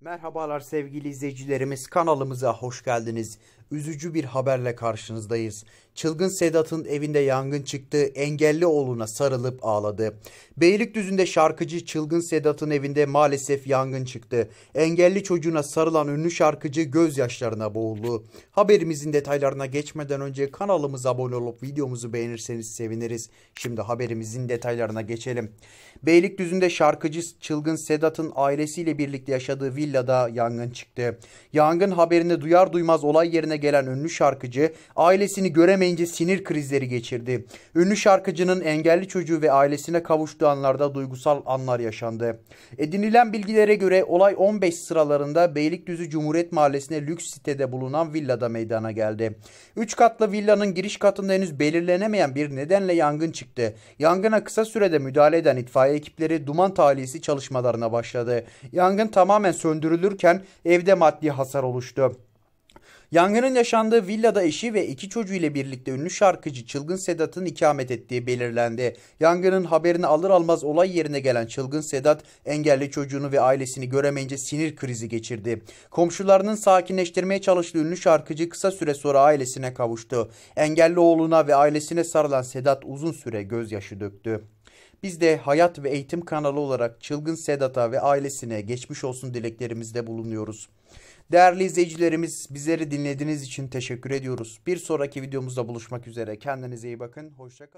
Merhabalar sevgili izleyicilerimiz kanalımıza hoş geldiniz. Üzücü bir haberle karşınızdayız. Çılgın Sedat'ın evinde yangın çıktı. Engelli oğluna sarılıp ağladı. Beylikdüzü'nde şarkıcı Çılgın Sedat'ın evinde maalesef yangın çıktı. Engelli çocuğuna sarılan ünlü şarkıcı gözyaşlarına boğuldu. Haberimizin detaylarına geçmeden önce kanalımıza abone olup videomuzu beğenirseniz seviniriz. Şimdi haberimizin detaylarına geçelim. Beylikdüzü'nde şarkıcı Çılgın Sedat'ın ailesiyle birlikte yaşadığı villada yangın çıktı. Yangın haberini duyar duymaz olay yerine gelen ünlü şarkıcı ailesini göremeyince dinlemeyince sinir krizleri geçirdi. Ünlü şarkıcının engelli çocuğu ve ailesine kavuştuğu anlarda duygusal anlar yaşandı. Edinilen bilgilere göre olay 15 sıralarında Beylikdüzü Cumhuriyet Mahallesi'ne lüks sitede bulunan villada meydana geldi. 3 katlı villanın giriş katında henüz belirlenemeyen bir nedenle yangın çıktı. Yangına kısa sürede müdahale eden itfaiye ekipleri duman tahliyesi çalışmalarına başladı. Yangın tamamen söndürülürken evde maddi hasar oluştu. Yangının yaşandığı villada eşi ve iki çocuğuyla birlikte ünlü şarkıcı Çılgın Sedat'ın ikamet ettiği belirlendi. Yangının haberini alır almaz olay yerine gelen Çılgın Sedat engelli çocuğunu ve ailesini göremeyince sinir krizi geçirdi. Komşularının sakinleştirmeye çalıştığı ünlü şarkıcı kısa süre sonra ailesine kavuştu. Engelli oğluna ve ailesine sarılan Sedat uzun süre gözyaşı döktü. Biz de Hayat ve Eğitim kanalı olarak Çılgın Sedat'a ve ailesine geçmiş olsun dileklerimizde bulunuyoruz. Değerli izleyicilerimiz bizleri dinlediğiniz için teşekkür ediyoruz. Bir sonraki videomuzda buluşmak üzere. Kendinize iyi bakın. Hoşçakalın.